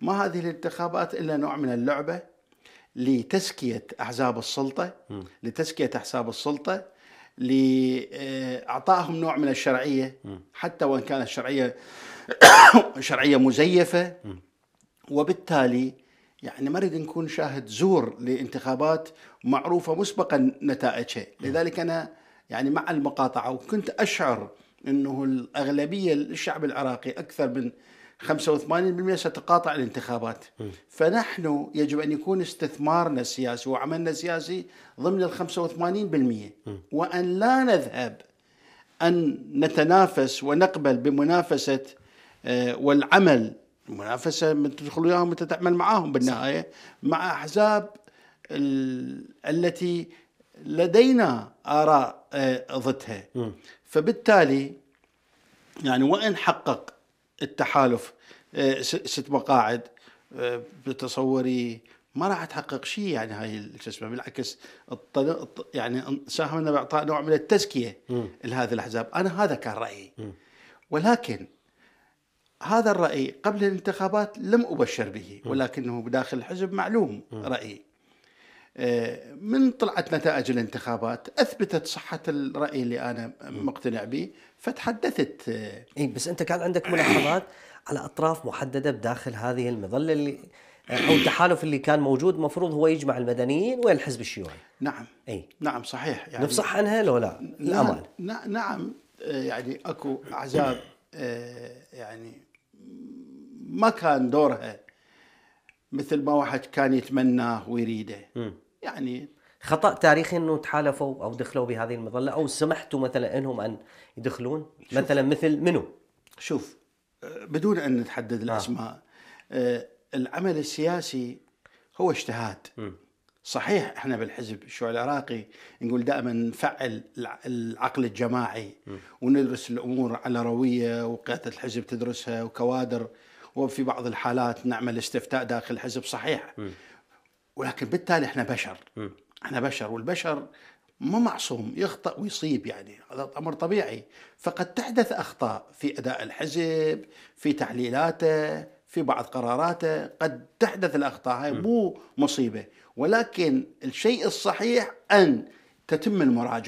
ما هذه الانتخابات الا نوع من اللعبه لتزكيه احزاب السلطه لتزكيه احزاب السلطه لاعطائهم نوع من الشرعيه حتى وان كانت الشرعيه شرعيه مزيفه وبالتالي يعني ما نريد نكون شاهد زور لانتخابات معروفه مسبقا نتائجها، لذلك انا يعني مع المقاطعه وكنت اشعر انه الاغلبيه الشعب العراقي اكثر من 85% ستقاطع الانتخابات فنحن يجب أن يكون استثمارنا السياسي وعملنا السياسي ضمن ال 85% وأن لا نذهب أن نتنافس ونقبل بمنافسة آه، والعمل منافسة من تدخل وياهم أنت تعمل معاهم بالنهاية مع أحزاب التي لدينا آراء آه، ضدها فبالتالي يعني وإن حقق التحالف آه، ست مقاعد آه، بتصوري ما راح تحقق شيء يعني هاي شو اسمه بالعكس يعني ساهمنا باعطاء نوع من التزكيه لهذه الاحزاب، انا هذا كان رايي. ولكن هذا الراي قبل الانتخابات لم ابشر به ولكنه داخل الحزب معلوم رايي. آه، من طلعت نتائج الانتخابات اثبتت صحه الراي اللي انا مقتنع به فتحدثت آه، اي بس انت كان عندك ملاحظات على اطراف محدده بداخل هذه المظله اللي آه، او التحالف اللي كان موجود مفروض هو يجمع المدنيين وين الحزب الشيوعي نعم اي نعم صحيح يعني نفصح عنها لو لا نعم. الامل نعم, نعم يعني اكو احزاب يعني ما كان دورها مثل ما واحد كان يتمناه ويريده يعني خطا تاريخي انه تحالفوا او دخلوا بهذه المظله او سمحتوا مثلا انهم ان يدخلون مثلا مثل منو شوف بدون ان نتحدد آه. الاسماء آه. العمل السياسي هو اجتهاد صحيح احنا بالحزب الشيوعي العراقي نقول دائما نفعل العقل الجماعي م. وندرس الامور على رويه وقياده الحزب تدرسها وكوادر وفي بعض الحالات نعمل استفتاء داخل الحزب صحيح ولكن بالتالي احنا بشر احنا بشر والبشر ما معصوم يخطا ويصيب يعني هذا امر طبيعي فقد تحدث اخطاء في اداء الحزب في تعليلاته في بعض قراراته قد تحدث الاخطاء هاي مو مصيبه ولكن الشيء الصحيح ان تتم المراجعه